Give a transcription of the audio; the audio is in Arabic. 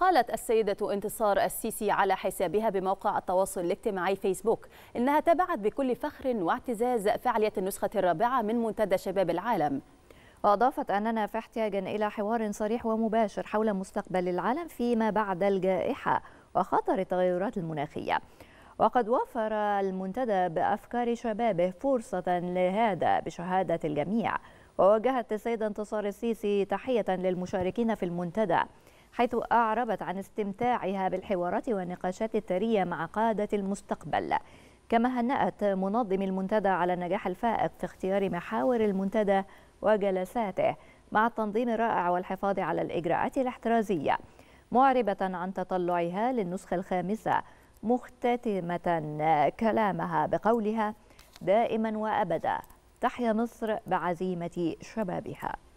قالت السيدة انتصار السيسي على حسابها بموقع التواصل الاجتماعي فيسبوك إنها تبعت بكل فخر واعتزاز فعالية النسخة الرابعة من منتدى شباب العالم وأضافت أننا في احتياج إلى حوار صريح ومباشر حول مستقبل العالم فيما بعد الجائحة وخطر التغيرات المناخية وقد وفر المنتدى بأفكار شبابه فرصة لهذا بشهادة الجميع ووجهت السيدة انتصار السيسي تحية للمشاركين في المنتدى حيث أعربت عن استمتاعها بالحوارات والنقاشات الثرية مع قادة المستقبل كما هنأت منظم المنتدى على النجاح الفائق في اختيار محاور المنتدى وجلساته مع التنظيم الرائع والحفاظ على الإجراءات الاحترازية معربة عن تطلعها للنسخة الخامسة مختتمة كلامها بقولها دائما وأبدا تحيا مصر بعزيمة شبابها